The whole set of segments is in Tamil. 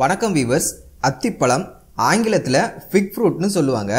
வணக்கம் வீவர்ஸ் அத்திப்பழம் ஆங்கிலத்தில் ஃபிக் ஃப்ரூட்னு சொல்லுவாங்க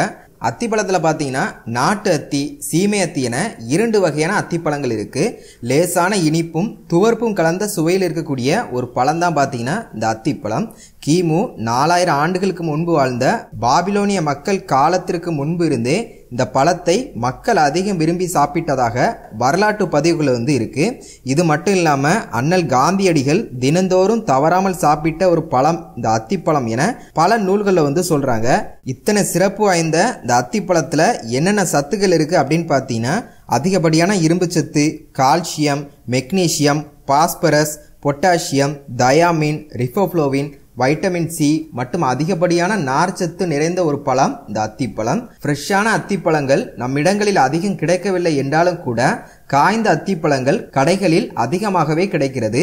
அத்திப்பழத்தில் பார்த்தீங்கன்னா நாட்டு அத்தி சீமை அத்தி என இரண்டு வகையான அத்திப்பழங்கள் இருக்குது லேசான இனிப்பும் துவர்ப்பும் கலந்த சுவையில் இருக்கக்கூடிய ஒரு பழம் தான் பார்த்தீங்கன்னா இந்த அத்திப்பழம் கிமு நாலாயிரம் ஆண்டுகளுக்கு முன்பு வாழ்ந்த பாபிலோனிய மக்கள் காலத்திற்கு முன்பு இருந்தே இந்த பழத்தை மக்கள் அதிகம் விரும்பி சாப்பிட்டதாக வரலாற்று பதிவுகள் வந்து இருக்குது இது மட்டும் இல்லாமல் அண்ணல் காந்தியடிகள் தினந்தோறும் தவறாமல் சாப்பிட்ட ஒரு பழம் இந்த அத்திப்பழம் என பல நூல்களில் வந்து சொல்கிறாங்க இத்தனை சிறப்பு வாய்ந்த இந்த அத்திப்பழத்தில் என்னென்ன சத்துக்கள் இருக்குது அப்படின்னு பார்த்தீங்கன்னா அதிகப்படியான இரும்பு சத்து calcium magnesium phosphorus potassium thiamine riboflavin vitamin C மற்றும் அதிகப்படியான நார்ச்சத்து நிறைந்த ஒரு பழம் இந்த அத்திப்பழம் ஃப்ரெஷ்ஷான அத்திப்பழங்கள் நம்மிடங்களில் அதிகம் கிடைக்கவில்லை என்றாலும் கூட காய்ந்த அத்திப்பழங்கள் கடைகளில் அதிகமாகவே கிடைக்கிறது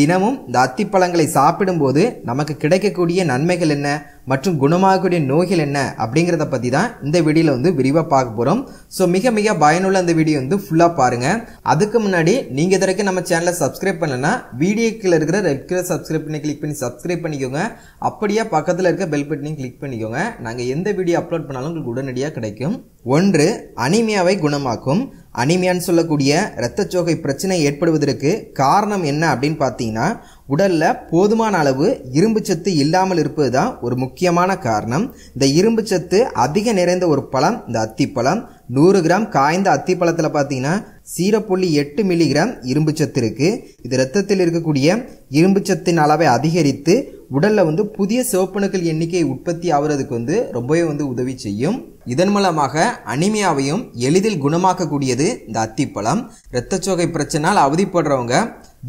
தினமும் இந்த அத்திப்பழங்களை சாப்பிடும்போது நமக்கு கிடைக்கக்கூடிய நன்மைகள் என்ன மற்றும் குணமாகக்கூடிய நோய்கள் என்ன அப்படிங்கிறத பற்றி தான் இந்த வீடியோவில் வந்து விரிவாக பார்க்க போகிறோம் ஸோ மிக மிக பயனுள்ள அந்த வீடியோ வந்து ஃபுல்லாக பாருங்கள் அதுக்கு முன்னாடி நீங்கள் இது வரைக்கும் நம்ம சேனலை சப்ஸ்கிரைப் பண்ணலன்னா வீடியோக்கில் இருக்கிற ரெட் கலர் சப்ஸ்கிரைப் பண்ணி கிளிக் பண்ணி சப்ஸ்கிரைப் பண்ணிக்கோங்க அப்படியே பக்கத்தில் இருக்க பெல் பட்டனையும் கிளிக் பண்ணிக்கோங்க நாங்கள் எந்த வீடியோ அப்லோட் பண்ணாலும் உங்களுக்கு உடனடியாக கிடைக்கும் ஒன்று அனிமியாவை குணமாக்கும் அனிமியான்னு சொல்லக்கூடிய இரத்தச்சோகை பிரச்சனை ஏற்படுவதற்கு காரணம் என்ன அப்படின்னு பார்த்தீங்கன்னா உடலில் போதுமான அளவு இரும்பு சத்து இல்லாமல் இருப்பது தான் ஒரு முக்கியமான காரணம் இந்த இரும்பு சத்து அதிக நிறைந்த ஒரு பழம் இந்த அத்திப்பழம் நூறு கிராம் காய்ந்த அத்திப்பழத்தில் பார்த்தீங்கன்னா சீர புள்ளி எட்டு மில்லிகிராம் இரும்பு சத்து இருக்கு இது ரத்தத்தில் இருக்கக்கூடிய இரும்பு சத்தின் அளவை அதிகரித்து உடலில் வந்து புதிய சிவப்பணுக்கள் எண்ணிக்கை உற்பத்தி ஆகுறதுக்கு வந்து ரொம்பவே வந்து உதவி செய்யும் இதன் மூலமாக அனிமியாவையும் எளிதில் குணமாக்கக்கூடியது இந்த அத்திப்பழம் இரத்தச்சோகை பிரச்சனால் அவதிப்படுறவங்க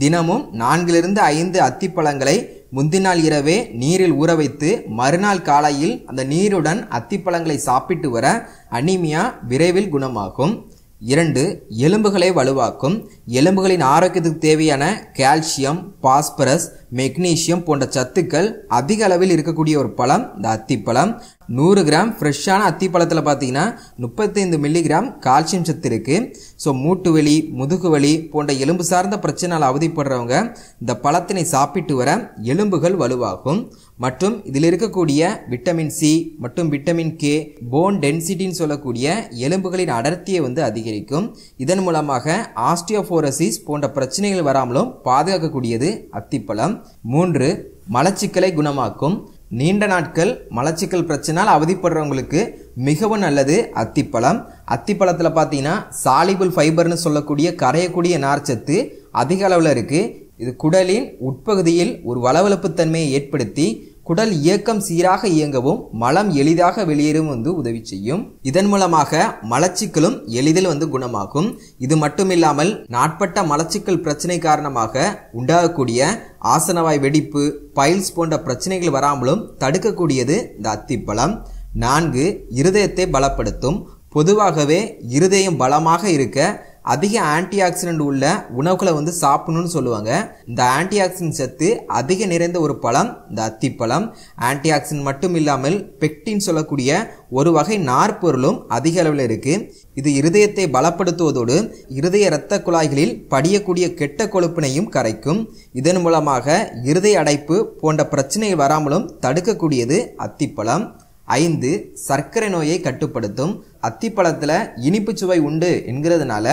தினமும் நான்கிலிருந்து ஐந்து அத்திப்பழங்களை முந்தினால் இரவே நீரில் ஊற வைத்து மறுநாள் காலையில் அந்த நீருடன் அத்திப்பழங்களை சாப்பிட்டு வர அனிமியா விரைவில் குணமாகும் இரண்டு எலும்புகளை வலுவாக்கும் எலும்புகளின் ஆரோக்கியத்துக்கு தேவையான கால்சியம் பாஸ்பரஸ் மெக்னீஷியம் போன்ற சத்துக்கள் அதிக அளவில் இருக்கக்கூடிய ஒரு பழம் இந்த அத்திப்பழம் நூறு கிராம் ஃப்ரெஷ்ஷான அத்திப்பழத்தில் பார்த்தீங்கன்னா முப்பத்தைந்து மில்லிகிராம் கால்சியம் சத்து இருக்குது ஸோ மூட்டு வலி முதுகு வலி போன்ற எலும்பு சார்ந்த பிரச்சனையால் அவதிப்படுறவங்க இந்த பழத்தினை சாப்பிட்டு வர எலும்புகள் வலுவாகும் மற்றும் இதில் இருக்கக்கூடிய விட்டமின் சி மற்றும் விட்டமின் கே போன் டென்சிட்டின்னு சொல்லக்கூடிய எலும்புகளின் அடர்த்தியை வந்து அதிகரிக்கும் இதன் மூலமாக ஆஸ்டியோஃபோரசிஸ் போன்ற பிரச்சனைகள் வராமலும் பாதுகாக்கக்கூடியது அத்திப்பழம் மூன்று மலச்சிக்கலை குணமாக்கும் நீண்ட நாட்கள் மலச்சிக்கல் பிரச்சனால் அவதிப்படுறவங்களுக்கு மிகவும் நல்லது அத்திப்பழம் அத்திப்பழத்தில் பார்த்தீங்கன்னா சாலிபுல் ஃபைபர்னு சொல்லக்கூடிய கரையக்கூடிய நார்ச்சத்து அதிக அளவில் இருக்குது இது குடலின் உட்பகுதியில் ஒரு வளவளப்பு தன்மையை ஏற்படுத்தி குடல் இயக்கம் சீராக இயங்கவும் மலம் எளிதாக வெளியேறும் வந்து உதவி செய்யும் இதன் மூலமாக மலச்சிக்கலும் எளிதில் வந்து குணமாகும் இது மட்டுமில்லாமல் நாட்பட்ட மலச்சிக்கல் பிரச்சனை காரணமாக உண்டாகக்கூடிய ஆசனவாய் வெடிப்பு பைல்ஸ் போன்ற பிரச்சனைகள் வராமலும் தடுக்கக்கூடியது இந்த அத்திப்பழம் நான்கு இருதயத்தை பலப்படுத்தும் பொதுவாகவே இருதயம் பலமாக இருக்க அதிக ஆன்டி ஆக்சிடென்ட் உள்ள உணவுகளை வந்து சாப்பிடணும்னு சொல்லுவாங்க இந்த ஆன்டி ஆக்சிடென்ட் சத்து அதிக நிறைந்த ஒரு பழம் இந்த அத்திப்பழம் ஆன்டி ஆக்சிடென்ட் மட்டும் இல்லாமல் பெக்டின் சொல்லக்கூடிய ஒரு வகை நார்பொருளும் அதிக அளவில் இருக்குது இது இருதயத்தை பலப்படுத்துவதோடு இருதய இரத்த குழாய்களில் படியக்கூடிய கெட்ட கொழுப்பினையும் கரைக்கும் இதன் மூலமாக இருதய அடைப்பு போன்ற பிரச்சனை வராமலும் தடுக்கக்கூடியது அத்திப்பழம் ஐந்து சர்க்கரை நோயை கட்டுப்படுத்தும் அத்திப்பழத்தில் இனிப்பு சுவை உண்டு என்கிறதுனால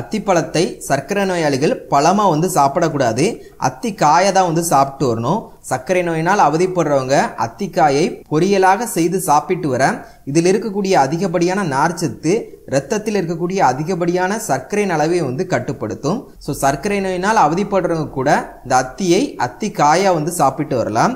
அத்திப்பழத்தை சர்க்கரை நோயாளிகள் பழமாக வந்து சாப்பிடக்கூடாது அத்தி காயை தான் வந்து சாப்பிட்டு வரணும் சர்க்கரை நோயினால் அவதிப்படுறவங்க அத்திக்காயை பொரியலாக செய்து சாப்பிட்டு வர இதில் இருக்கக்கூடிய அதிகப்படியான நார்ச்சத்து ரத்தத்தில் இருக்கக்கூடிய அதிகப்படியான சர்க்கரை அளவை வந்து கட்டுப்படுத்தும் ஸோ சர்க்கரை நோயினால் அவதிப்படுறவங்க கூட இந்த அத்தியை அத்தி காயாக வந்து சாப்பிட்டு வரலாம்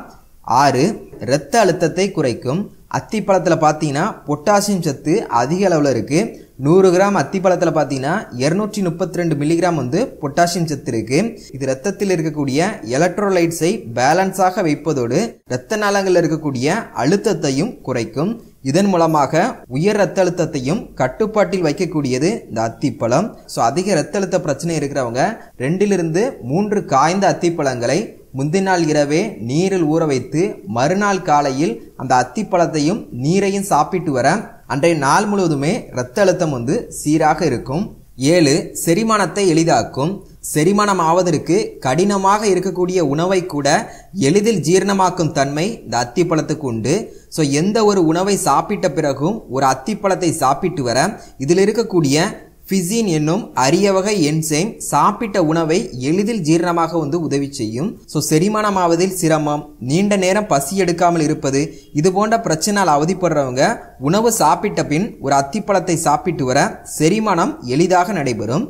ஆறு இரத்த அழுத்தத்தை குறைக்கும் அத்திப்பழத்தில் பார்த்தீங்கன்னா பொட்டாசியம் சத்து அதிக அளவில் இருக்குது நூறு கிராம் அத்திப்பழத்தில் பார்த்தீங்கன்னா இரநூற்றி முப்பத்தி ரெண்டு மில்லிகிராம் வந்து பொட்டாசியம் சத்து இருக்குது இது ரத்தத்தில் இருக்கக்கூடிய எலக்ட்ரோலைட்ஸை பேலன்ஸாக வைப்பதோடு இரத்த நாளங்களில் இருக்கக்கூடிய அழுத்தத்தையும் குறைக்கும் இதன் மூலமாக உயர் ரத்த அழுத்தத்தையும் கட்டுப்பாட்டில் வைக்கக்கூடியது இந்த அத்திப்பழம் ஸோ அதிக ரத்த அழுத்த பிரச்சனை இருக்கிறவங்க ரெண்டிலிருந்து மூன்று காய்ந்த அத்திப்பழங்களை முந்தினால் இரவே நீரில் ஊற வைத்து மறுநாள் காலையில் அந்த அத்திப்பழத்தையும் நீரையும் சாப்பிட்டு வர அன்றைய நாள் முழுவதுமே இரத்த அழுத்தம் வந்து சீராக இருக்கும் ஏழு செரிமானத்தை எளிதாக்கும் செரிமானம் ஆவதற்கு கடினமாக இருக்கக்கூடிய உணவை கூட எளிதில் ஜீரணமாக்கும் தன்மை இந்த அத்திப்பழத்துக்கு உண்டு ஸோ எந்த ஒரு உணவை சாப்பிட்ட பிறகும் ஒரு அத்திப்பழத்தை சாப்பிட்டு வர இதில் இருக்கக்கூடிய ஃபிசின் என்னும் அரிய வகை என்சைம் சாப்பிட்ட உணவை எளிதில் ஜீரணமாக வந்து உதவி செய்யும் ஸோ செரிமானம் சிரமம் நீண்ட நேரம் பசி எடுக்காமல் இருப்பது இது போன்ற பிரச்சனையால் அவதிப்படுறவங்க உணவு சாப்பிட்ட பின் ஒரு அத்திப்பழத்தை சாப்பிட்டு வர செரிமானம் எளிதாக நடைபெறும்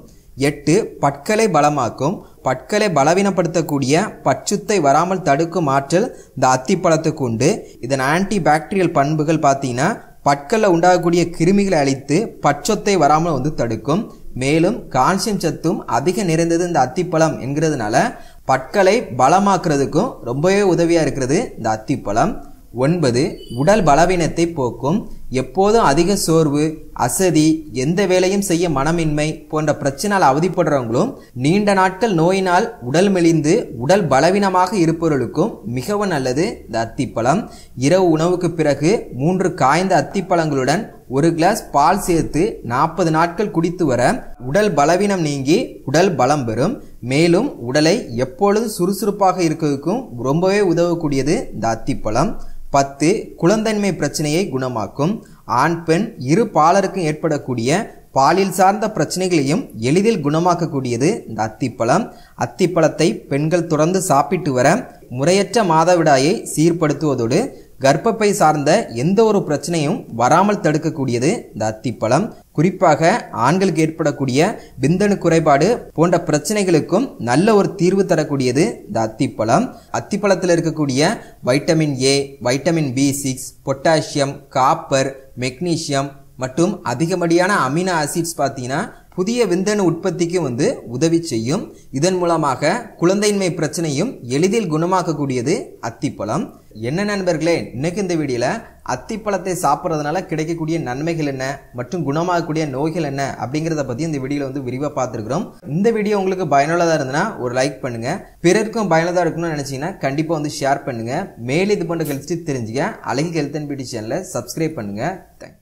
எட்டு பற்களை பலமாக்கும் பற்களை பலவீனப்படுத்தக்கூடிய பச்சுத்தை வராமல் தடுக்கும் ஆற்றல் இந்த அத்திப்பழத்துக்கு உண்டு இதன் ஆன்டி பாக்டீரியல் பண்புகள் பார்த்தீங்கன்னா பற்களில் உண்டாகக்கூடிய கிருமிகளை அழித்து பச்சொத்தை வராமல் வந்து தடுக்கும் மேலும் கால்சியம் சத்தும் அதிக நிறைந்தது இந்த அத்திப்பழம் என்கிறதுனால பற்களை பலமாக்குறதுக்கும் ரொம்பவே உதவியாக இருக்கிறது இந்த அத்திப்பழம் ஒன்பது உடல் பலவீனத்தை போக்கும் எப்போதும் அதிக சோர்வு அசதி எந்த வேலையும் செய்ய மனமின்மை போன்ற பிரச்சனால் அவதிப்படுறவங்களும் நீண்ட நாட்கள் நோயினால் உடல் மெலிந்து உடல் பலவீனமாக இருப்பவர்களுக்கும் மிகவும் நல்லது இந்த அத்திப்பழம் இரவு உணவுக்கு பிறகு மூன்று காய்ந்த அத்திப்பழங்களுடன் ஒரு கிளாஸ் பால் சேர்த்து நாற்பது நாட்கள் குடித்து வர உடல் பலவீனம் நீங்கி உடல் பலம் பெறும் மேலும் உடலை எப்பொழுதும் சுறுசுறுப்பாக இருக்கிறதுக்கும் ரொம்பவே உதவக்கூடியது இந்த அத்திப்பழம் பத்து குழந்தன்மை பிரச்சனையை குணமாக்கும் ஆண் பெண் இரு பாலருக்கும் ஏற்படக்கூடிய பாலில் சார்ந்த பிரச்சனைகளையும் எளிதில் குணமாக்கக்கூடியது இந்த அத்திப்பழம் அத்திப்பழத்தை பெண்கள் தொடர்ந்து சாப்பிட்டு வர முறையற்ற மாதவிடாயை சீர்படுத்துவதோடு கர்ப்பப்பை சார்ந்த எந்த ஒரு பிரச்சனையும் வராமல் தடுக்கக்கூடியது இந்த அத்திப்பழம் குறிப்பாக ஆண்களுக்கு ஏற்படக்கூடிய விந்தணு குறைபாடு போன்ற பிரச்சனைகளுக்கும் நல்ல ஒரு தீர்வு தரக்கூடியது இந்த அத்திப்பழம் அத்திப்பழத்தில் இருக்கக்கூடிய vitamin A vitamin B six potassium copper magnesium மற்றும் அதிகப்படியான அமினோ ஆசிட்ஸ் பார்த்தீங்கன்னா புதிய விந்தணு உற்பத்திக்கு வந்து உதவி செய்யும் இதன் மூலமாக குழந்தையின்மை பிரச்சனையும் எளிதில் குணமாக்கக்கூடியது அத்திப்பழம் என்ன நண்பர்களே இன்னைக்கு இந்த வீடியோவில் அத்திப்பழத்தை சாப்பிட்றதுனால கிடைக்கக்கூடிய நன்மைகள் என்ன மற்றும் குணமாகக்கூடிய நோய்கள் என்ன அப்படிங்கிறத பற்றி இந்த வீடியோவில் வந்து விரிவாக பார்த்துருக்குறோம் இந்த வீடியோ உங்களுக்கு பயனுள்ளதாக இருந்ததுன்னா ஒரு லைக் பண்ணுங்கள் பிறருக்கும் பயனுள்ளதாக இருக்கணும்னு நினச்சிங்கன்னா கண்டிப்பாக வந்து ஷேர் பண்ணுங்கள் மேலும் இது போன்ற ஹெல்த் தெரிஞ்சுக்க அழகி ஹெல்த் அண்ட் பியூட்டி சேனலை சப்ஸ்கிரைப் பண்ணுங்கள் தேங்க்ஸ்